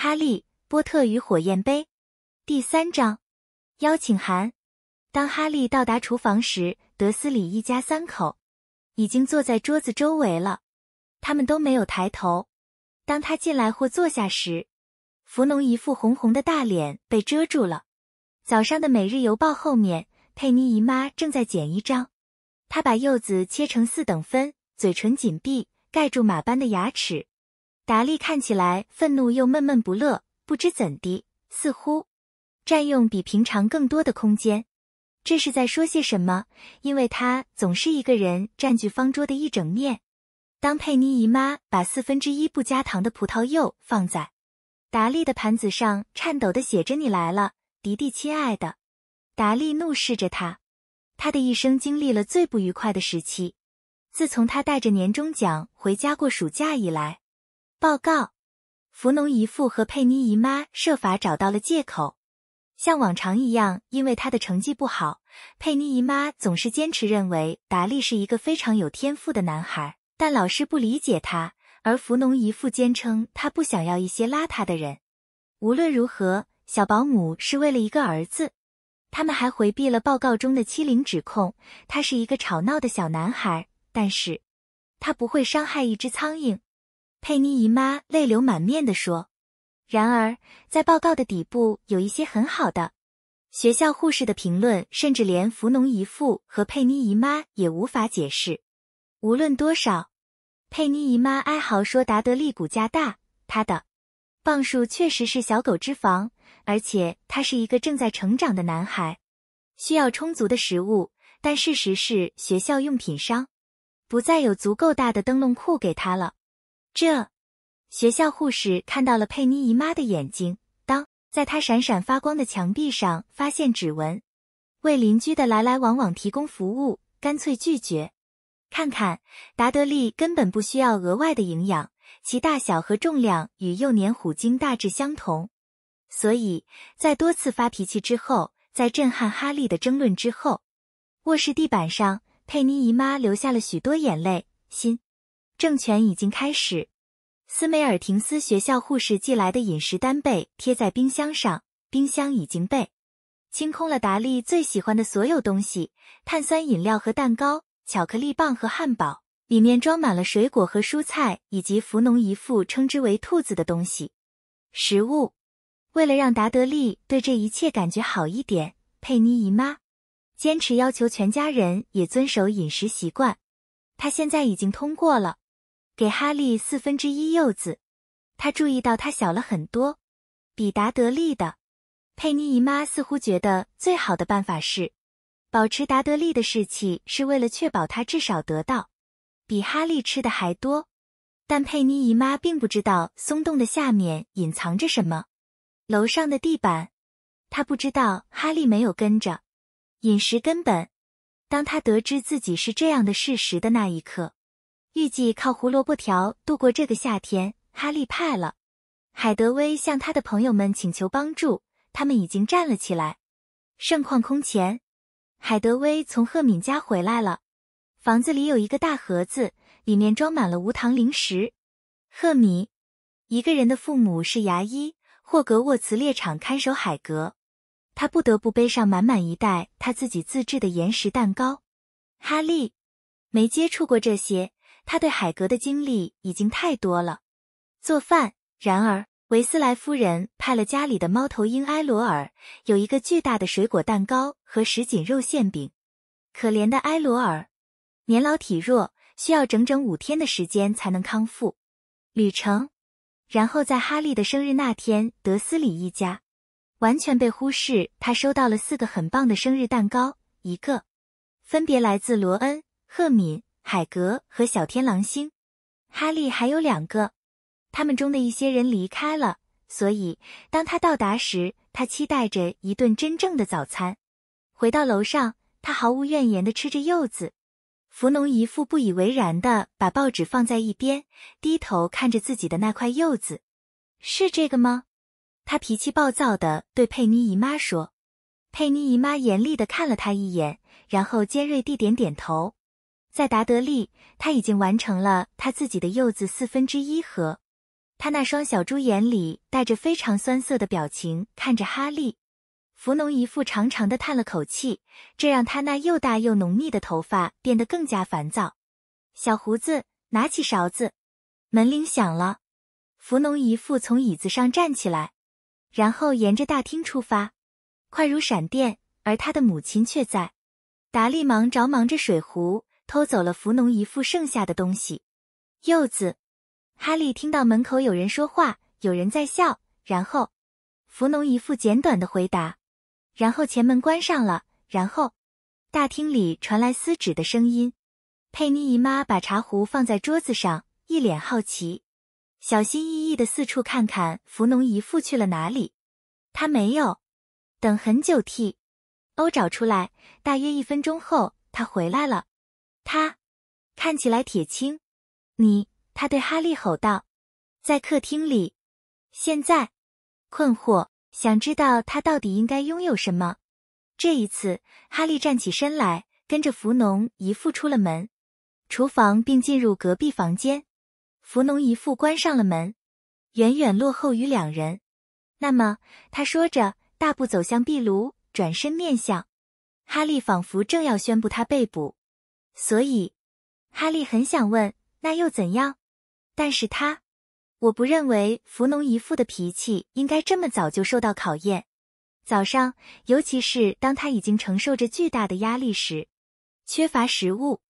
《哈利波特与火焰杯》第三章，邀请函。当哈利到达厨房时，德斯里一家三口已经坐在桌子周围了。他们都没有抬头。当他进来或坐下时，弗农一副红红的大脸被遮住了。早上的《每日邮报》后面，佩妮姨妈正在剪一张。她把柚子切成四等分，嘴唇紧闭，盖住马般的牙齿。达利看起来愤怒又闷闷不乐，不知怎的，似乎占用比平常更多的空间。这是在说些什么？因为他总是一个人占据方桌的一整面。当佩妮姨妈把四分之一不加糖的葡萄柚放在达利的盘子上，颤抖地写着“你来了，迪迪，亲爱的”，达利怒视着他。他的一生经历了最不愉快的时期，自从他带着年终奖回家过暑假以来。报告，福农姨父和佩妮姨妈设法找到了借口，像往常一样，因为他的成绩不好。佩妮姨妈总是坚持认为达利是一个非常有天赋的男孩，但老师不理解他。而扶农姨父坚称他不想要一些邋遢的人。无论如何，小保姆是为了一个儿子。他们还回避了报告中的欺凌指控。他是一个吵闹的小男孩，但是他不会伤害一只苍蝇。佩妮姨妈泪流满面地说：“然而，在报告的底部有一些很好的学校护士的评论，甚至连福农姨父和佩妮姨妈也无法解释。无论多少，佩妮姨妈哀嚎说：‘达德利骨架大，他的磅数确实是小狗脂肪，而且他是一个正在成长的男孩，需要充足的食物。’但事实是，学校用品商不再有足够大的灯笼裤给他了。”这，学校护士看到了佩妮姨妈的眼睛，当在她闪闪发光的墙壁上发现指纹，为邻居的来来往往提供服务，干脆拒绝。看看达德利根本不需要额外的营养，其大小和重量与幼年虎鲸大致相同，所以在多次发脾气之后，在震撼哈利的争论之后，卧室地板上佩妮姨妈流下了许多眼泪。心。政权已经开始。斯梅尔廷斯学校护士寄来的饮食单被贴在冰箱上。冰箱已经被清空了达利最喜欢的所有东西：碳酸饮料和蛋糕、巧克力棒和汉堡。里面装满了水果和蔬菜，以及福农姨父称之为“兔子”的东西——食物。为了让达德利对这一切感觉好一点，佩妮姨妈坚持要求全家人也遵守饮食习惯。他现在已经通过了。给哈利四分之一柚子，他注意到他小了很多，比达德利的。佩妮姨妈似乎觉得最好的办法是，保持达德利的士气是为了确保他至少得到比哈利吃的还多。但佩妮姨妈并不知道松动的下面隐藏着什么，楼上的地板。她不知道哈利没有跟着，饮食根本。当他得知自己是这样的事实的那一刻。预计靠胡萝卜条度过这个夏天，哈利派了。海德薇向他的朋友们请求帮助，他们已经站了起来，盛况空前。海德薇从赫敏家回来了，房子里有一个大盒子，里面装满了无糖零食。赫敏一个人的父母是牙医，霍格沃茨猎场看守海格，他不得不背上满满一袋他自己自制的岩石蛋糕。哈利没接触过这些。他对海格的经历已经太多了。做饭，然而维斯莱夫人派了家里的猫头鹰埃罗尔，有一个巨大的水果蛋糕和什锦肉馅饼。可怜的埃罗尔，年老体弱，需要整整五天的时间才能康复。旅程，然后在哈利的生日那天，德斯里一家完全被忽视。他收到了四个很棒的生日蛋糕，一个分别来自罗恩、赫敏。海格和小天狼星，哈利还有两个，他们中的一些人离开了，所以当他到达时，他期待着一顿真正的早餐。回到楼上，他毫无怨言的吃着柚子。弗农一副不以为然的把报纸放在一边，低头看着自己的那块柚子，是这个吗？他脾气暴躁的对佩妮姨妈说。佩妮姨妈严厉的看了他一眼，然后尖锐地点点头。在达德利，他已经完成了他自己的柚子四分之一盒。他那双小猪眼里带着非常酸涩的表情看着哈利。弗农一副长长的叹了口气，这让他那又大又浓密的头发变得更加烦躁。小胡子拿起勺子，门铃响了。弗农一副从椅子上站起来，然后沿着大厅出发，快如闪电。而他的母亲却在达利忙着忙着水壶。偷走了福农姨父剩下的东西。柚子，哈利听到门口有人说话，有人在笑。然后，福农姨父简短的回答。然后前门关上了。然后，大厅里传来撕纸的声音。佩妮姨妈把茶壶放在桌子上，一脸好奇，小心翼翼的四处看看福农姨父去了哪里。他没有等很久替欧找出来。大约一分钟后，他回来了。他看起来铁青，你他对哈利吼道，在客厅里。现在困惑，想知道他到底应该拥有什么。这一次，哈利站起身来，跟着福农姨父出了门，厨房，并进入隔壁房间。福农姨父关上了门，远远落后于两人。那么，他说着，大步走向壁炉，转身面向哈利，仿佛正要宣布他被捕。所以，哈利很想问，那又怎样？但是，他，我不认为伏农姨父的脾气应该这么早就受到考验。早上，尤其是当他已经承受着巨大的压力时，缺乏食物，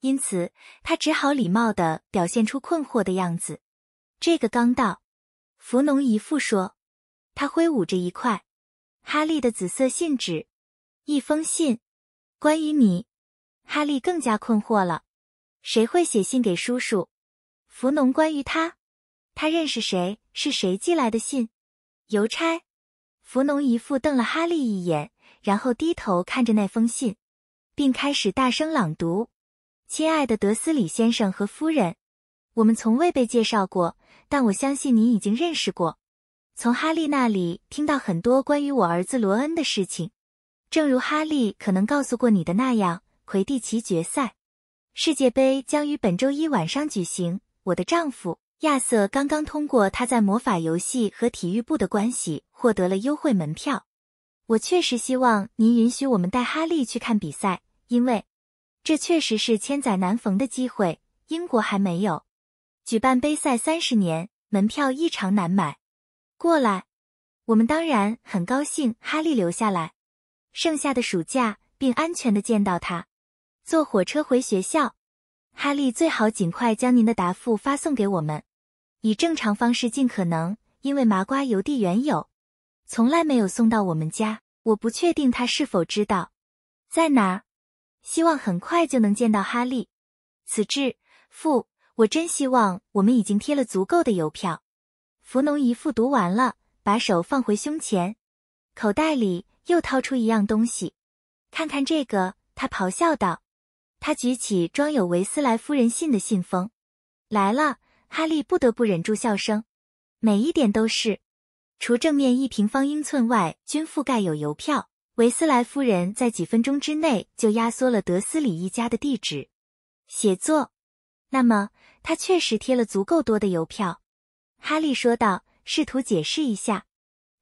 因此他只好礼貌地表现出困惑的样子。这个刚到，伏农姨父说，他挥舞着一块哈利的紫色信纸，一封信，关于你。哈利更加困惑了，谁会写信给叔叔？福农关于他，他认识谁？是谁寄来的信？邮差？福农一副瞪了哈利一眼，然后低头看着那封信，并开始大声朗读：“亲爱的德斯里先生和夫人，我们从未被介绍过，但我相信你已经认识过。从哈利那里听到很多关于我儿子罗恩的事情，正如哈利可能告诉过你的那样。”魁地奇决赛，世界杯将于本周一晚上举行。我的丈夫亚瑟刚刚通过他在魔法游戏和体育部的关系获得了优惠门票。我确实希望您允许我们带哈利去看比赛，因为这确实是千载难逢的机会。英国还没有举办杯赛三十年，门票异常难买。过来，我们当然很高兴哈利留下来，剩下的暑假，并安全的见到他。坐火车回学校，哈利最好尽快将您的答复发送给我们，以正常方式尽可能，因为麻瓜邮递员有，从来没有送到我们家，我不确定他是否知道，在哪，希望很快就能见到哈利。此致，父，我真希望我们已经贴了足够的邮票。福农姨父读完了，把手放回胸前，口袋里又掏出一样东西，看看这个，他咆哮道。他举起装有维斯莱夫人信的信封，来了。哈利不得不忍住笑声。每一点都是，除正面一平方英寸外，均覆盖有邮票。维斯莱夫人在几分钟之内就压缩了德斯里一家的地址。写作，那么他确实贴了足够多的邮票。哈利说道，试图解释一下。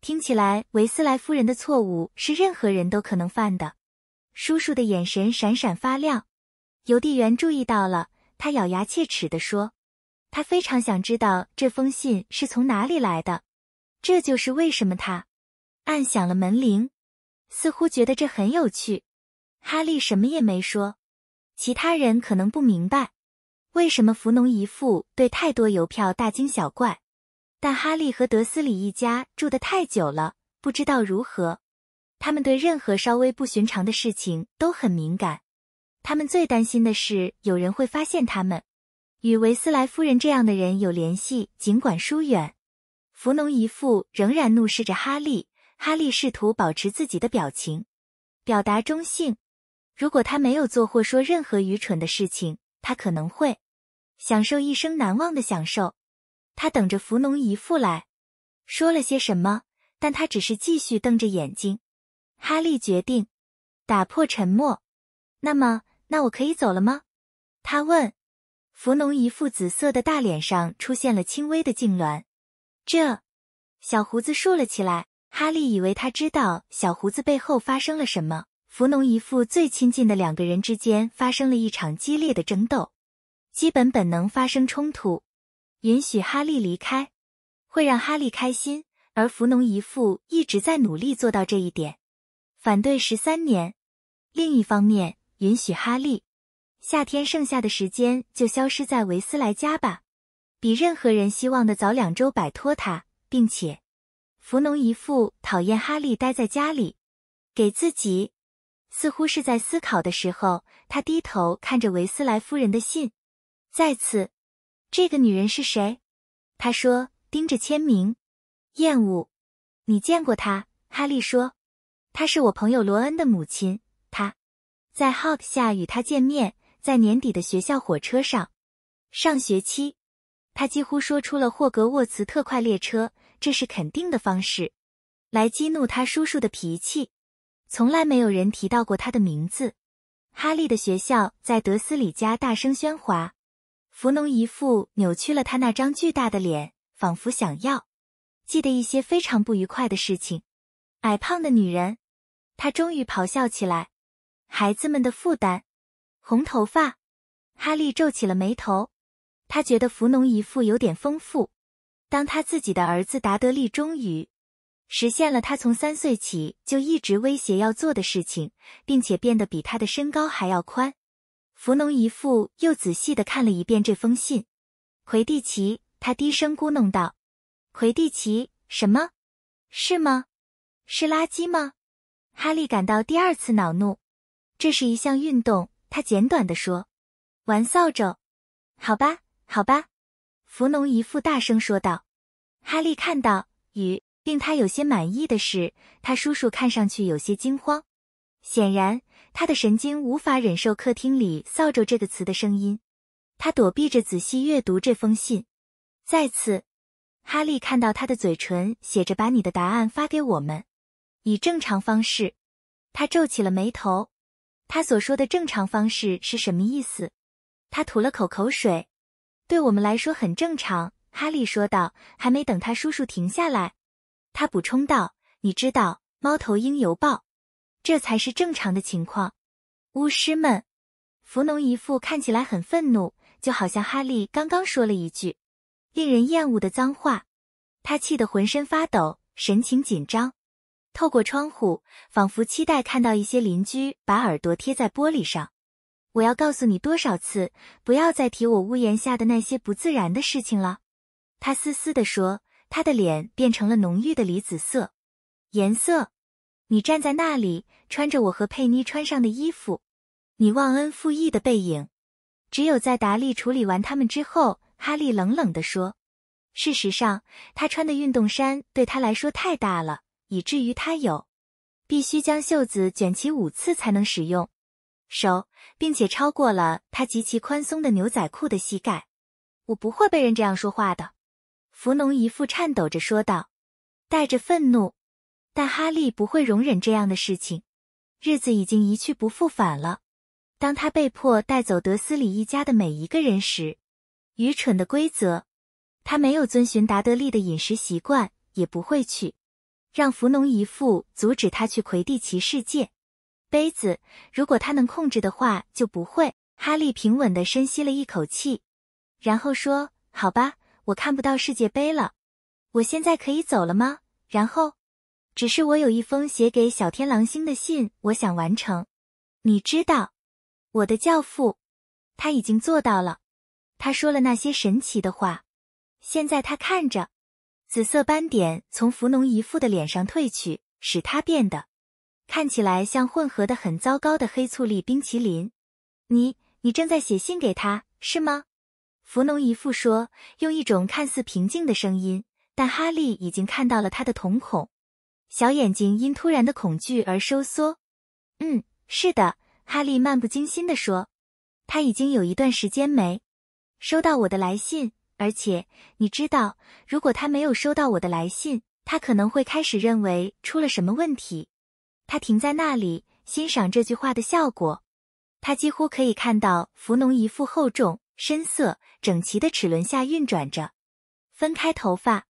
听起来维斯莱夫人的错误是任何人都可能犯的。叔叔的眼神闪闪发亮。邮递员注意到了，他咬牙切齿的说：“他非常想知道这封信是从哪里来的。”这就是为什么他按响了门铃，似乎觉得这很有趣。哈利什么也没说，其他人可能不明白，为什么福农姨父对太多邮票大惊小怪。但哈利和德斯里一家住的太久了，不知道如何，他们对任何稍微不寻常的事情都很敏感。他们最担心的是有人会发现他们与维斯莱夫人这样的人有联系，尽管疏远。弗农姨父仍然怒视着哈利，哈利试图保持自己的表情，表达中性。如果他没有做或说任何愚蠢的事情，他可能会享受一生难忘的享受。他等着弗农姨父来说了些什么，但他只是继续瞪着眼睛。哈利决定打破沉默，那么。那我可以走了吗？他问。伏农一副紫色的大脸上出现了轻微的痉挛，这小胡子竖了起来。哈利以为他知道小胡子背后发生了什么。伏农一副最亲近的两个人之间发生了一场激烈的争斗，基本本能发生冲突，允许哈利离开会让哈利开心，而伏农一副一直在努力做到这一点。反对十三年。另一方面。允许哈利，夏天剩下的时间就消失在维斯莱家吧。比任何人希望的早两周摆脱他，并且，伏农一副讨厌哈利待在家里。给自己，似乎是在思考的时候，他低头看着维斯莱夫人的信。再次，这个女人是谁？他说，盯着签名，厌恶。你见过她？哈利说，她是我朋友罗恩的母亲。在 h o k 下与他见面，在年底的学校火车上，上学期，他几乎说出了霍格沃茨特快列车，这是肯定的方式，来激怒他叔叔的脾气。从来没有人提到过他的名字。哈利的学校在德斯里家大声喧哗。弗农一副扭曲了他那张巨大的脸，仿佛想要记得一些非常不愉快的事情。矮胖的女人，他终于咆哮起来。孩子们的负担。红头发，哈利皱起了眉头。他觉得伏农姨父有点丰富。当他自己的儿子达德利终于实现了他从三岁起就一直威胁要做的事情，并且变得比他的身高还要宽，扶农姨父又仔细的看了一遍这封信。魁地奇，他低声咕哝道：“魁地奇，什么是吗？是垃圾吗？”哈利感到第二次恼怒。这是一项运动，他简短的说：“玩扫帚，好吧，好吧。”弗农一副大声说道。哈利看到，与令他有些满意的是，他叔叔看上去有些惊慌，显然他的神经无法忍受客厅里“扫帚”这个词的声音。他躲避着，仔细阅读这封信。再次，哈利看到他的嘴唇写着：“把你的答案发给我们，以正常方式。”他皱起了眉头。他所说的“正常方式”是什么意思？他吐了口口水，对我们来说很正常。”哈利说道。还没等他叔叔停下来，他补充道：“你知道，猫头鹰邮报，这才是正常的情况。”巫师们，伏农一副看起来很愤怒，就好像哈利刚刚说了一句令人厌恶的脏话。他气得浑身发抖，神情紧张。透过窗户，仿佛期待看到一些邻居把耳朵贴在玻璃上。我要告诉你多少次，不要再提我屋檐下的那些不自然的事情了。他嘶嘶地说，他的脸变成了浓郁的梨紫色。颜色，你站在那里，穿着我和佩妮穿上的衣服，你忘恩负义的背影。只有在达利处理完他们之后，哈利冷冷地说：“事实上，他穿的运动衫对他来说太大了。”以至于他有必须将袖子卷起五次才能使用手，并且超过了他极其宽松的牛仔裤的膝盖。我不会被人这样说话的，福农一副颤抖着说道，带着愤怒。但哈利不会容忍这样的事情。日子已经一去不复返了。当他被迫带走德斯里一家的每一个人时，愚蠢的规则，他没有遵循达德利的饮食习惯，也不会去。让伏农姨父阻止他去魁地奇世界。杯子，如果他能控制的话，就不会。哈利平稳地深吸了一口气，然后说：“好吧，我看不到世界杯了。我现在可以走了吗？”然后，只是我有一封写给小天狼星的信，我想完成。你知道，我的教父，他已经做到了。他说了那些神奇的话。现在他看着。紫色斑点从弗农姨父的脸上褪去，使他变得看起来像混合的很糟糕的黑醋栗冰淇淋。你，你正在写信给他，是吗？弗农姨父说，用一种看似平静的声音，但哈利已经看到了他的瞳孔，小眼睛因突然的恐惧而收缩。嗯，是的，哈利漫不经心地说，他已经有一段时间没收到我的来信。而且你知道，如果他没有收到我的来信，他可能会开始认为出了什么问题。他停在那里，欣赏这句话的效果。他几乎可以看到伏农一副厚重、深色、整齐的齿轮下运转着。分开头发。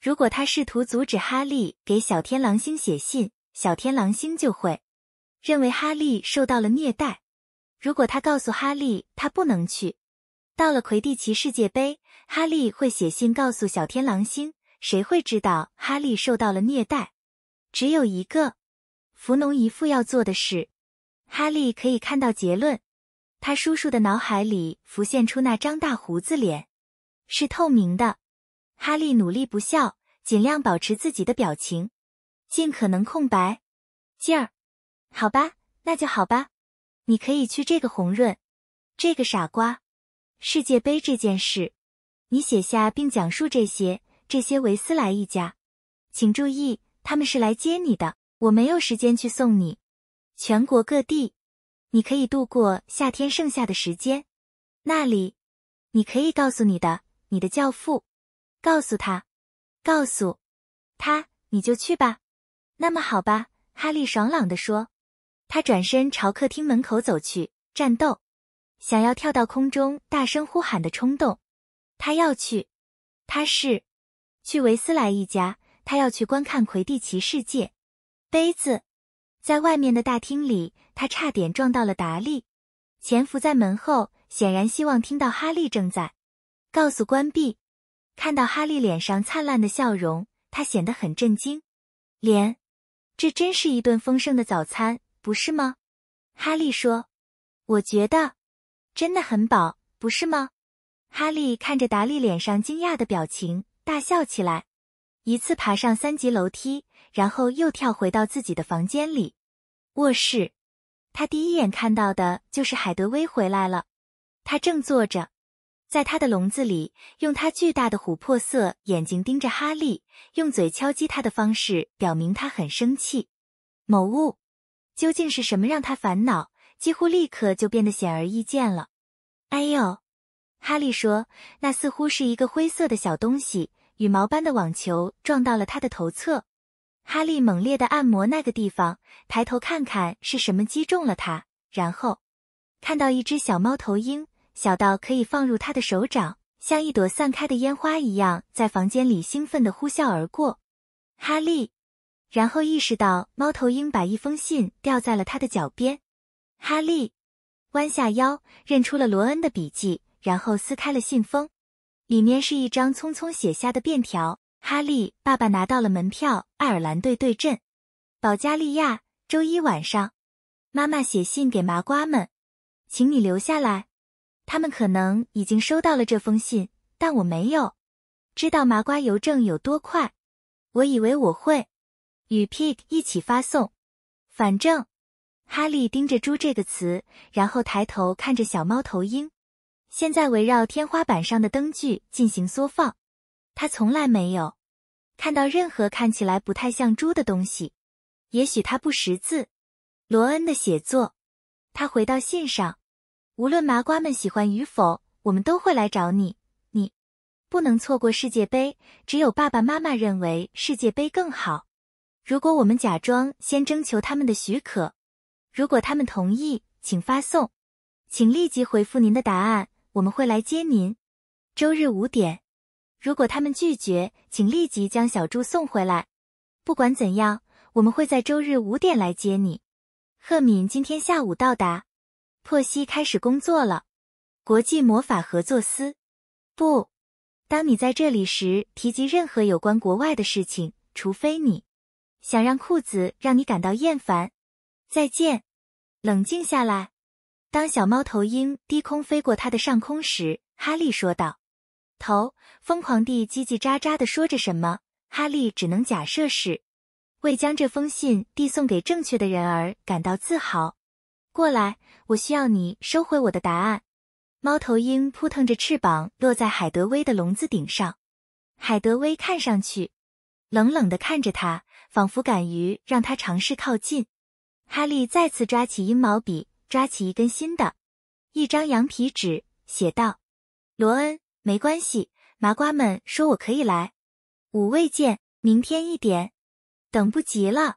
如果他试图阻止哈利给小天狼星写信，小天狼星就会认为哈利受到了虐待。如果他告诉哈利他不能去，到了魁地奇世界杯。哈利会写信告诉小天狼星，谁会知道哈利受到了虐待？只有一个，扶农姨父要做的事。哈利可以看到结论，他叔叔的脑海里浮现出那张大胡子脸，是透明的。哈利努力不笑，尽量保持自己的表情，尽可能空白。劲儿，好吧，那就好吧。你可以去这个红润，这个傻瓜，世界杯这件事。你写下并讲述这些，这些维斯莱一家，请注意，他们是来接你的。我没有时间去送你。全国各地，你可以度过夏天剩下的时间。那里，你可以告诉你的你的教父，告诉他，告诉，他你就去吧。那么好吧，哈利爽朗地说。他转身朝客厅门口走去，战斗，想要跳到空中大声呼喊的冲动。他要去，他是去维斯莱一家。他要去观看魁地奇世界杯子，在外面的大厅里，他差点撞到了达利，潜伏在门后，显然希望听到哈利正在告诉关闭。看到哈利脸上灿烂的笑容，他显得很震惊。连，这真是一顿丰盛的早餐，不是吗？哈利说：“我觉得真的很饱，不是吗？”哈利看着达利脸上惊讶的表情，大笑起来。一次爬上三级楼梯，然后又跳回到自己的房间里。卧室，他第一眼看到的就是海德薇回来了。他正坐着，在他的笼子里，用他巨大的琥珀色眼睛盯着哈利，用嘴敲击他的方式表明他很生气。某物，究竟是什么让他烦恼？几乎立刻就变得显而易见了。哎呦！哈利说：“那似乎是一个灰色的小东西，羽毛般的网球撞到了他的头侧。”哈利猛烈地按摩那个地方，抬头看看是什么击中了他，然后看到一只小猫头鹰，小到可以放入他的手掌，像一朵散开的烟花一样在房间里兴奋地呼啸而过。哈利，然后意识到猫头鹰把一封信掉在了他的脚边。哈利弯下腰，认出了罗恩的笔记，然后撕开了信封，里面是一张匆匆写下的便条。哈利，爸爸拿到了门票，爱尔兰队对阵保加利亚，周一晚上。妈妈写信给麻瓜们，请你留下来。他们可能已经收到了这封信，但我没有。知道麻瓜邮政有多快？我以为我会与 pig 一起发送。反正，哈利盯着“猪”这个词，然后抬头看着小猫头鹰。现在围绕天花板上的灯具进行缩放，他从来没有看到任何看起来不太像猪的东西。也许他不识字。罗恩的写作，他回到信上，无论麻瓜们喜欢与否，我们都会来找你。你不能错过世界杯。只有爸爸妈妈认为世界杯更好。如果我们假装先征求他们的许可，如果他们同意，请发送，请立即回复您的答案。我们会来接您，周日五点。如果他们拒绝，请立即将小猪送回来。不管怎样，我们会在周日五点来接你。赫敏今天下午到达。珀西开始工作了。国际魔法合作司。不，当你在这里时，提及任何有关国外的事情，除非你想让裤子让你感到厌烦。再见。冷静下来。当小猫头鹰低空飞过他的上空时，哈利说道：“头疯狂地叽叽喳喳地说着什么。”哈利只能假设是为将这封信递送给正确的人而感到自豪。过来，我需要你收回我的答案。猫头鹰扑腾着翅膀落在海德威的笼子顶上。海德威看上去冷冷地看着他，仿佛敢于让他尝试靠近。哈利再次抓起鹰毛笔。抓起一根新的，一张羊皮纸，写道：“罗恩，没关系。麻瓜们说我可以来。五位见，明天一点。等不及了。”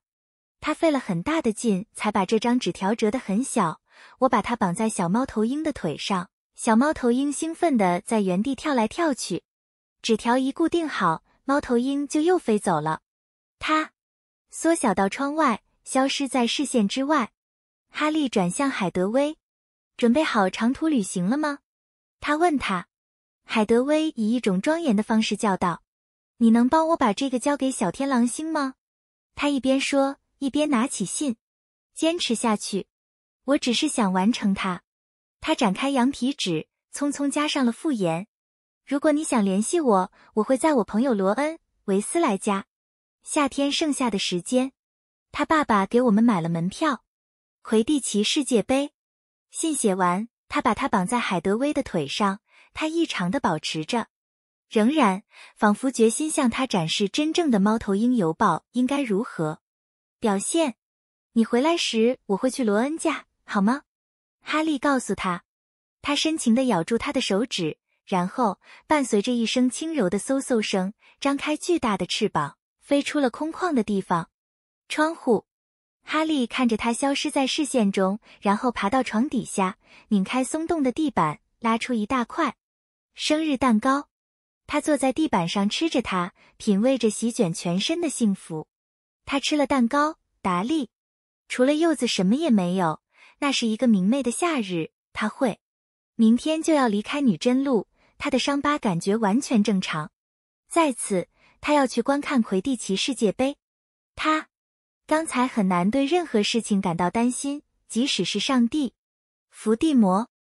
他费了很大的劲，才把这张纸条折得很小。我把它绑在小猫头鹰的腿上，小猫头鹰兴奋地在原地跳来跳去。纸条一固定好，猫头鹰就又飞走了。它缩小到窗外，消失在视线之外。哈利转向海德薇，准备好长途旅行了吗？他问他。海德薇以一种庄严的方式叫道：“你能帮我把这个交给小天狼星吗？”他一边说一边拿起信。坚持下去，我只是想完成它。他展开羊皮纸，匆匆加上了复言。如果你想联系我，我会在我朋友罗恩·维斯莱家。夏天剩下的时间，他爸爸给我们买了门票。魁地奇世界杯，信写完，他把它绑在海德薇的腿上，他异常的保持着，仍然仿佛决心向他展示真正的猫头鹰邮报应该如何表现。你回来时，我会去罗恩家，好吗？哈利告诉他，他深情的咬住他的手指，然后伴随着一声轻柔的嗖嗖声，张开巨大的翅膀，飞出了空旷的地方，窗户。哈利看着他消失在视线中，然后爬到床底下，拧开松动的地板，拉出一大块生日蛋糕。他坐在地板上吃着它，品味着席卷全身的幸福。他吃了蛋糕，达利，除了柚子什么也没有。那是一个明媚的夏日。他会，明天就要离开女真路。他的伤疤感觉完全正常。再次，他要去观看魁地奇世界杯。他。刚才很难对任何事情感到担心，即使是上帝，伏地魔。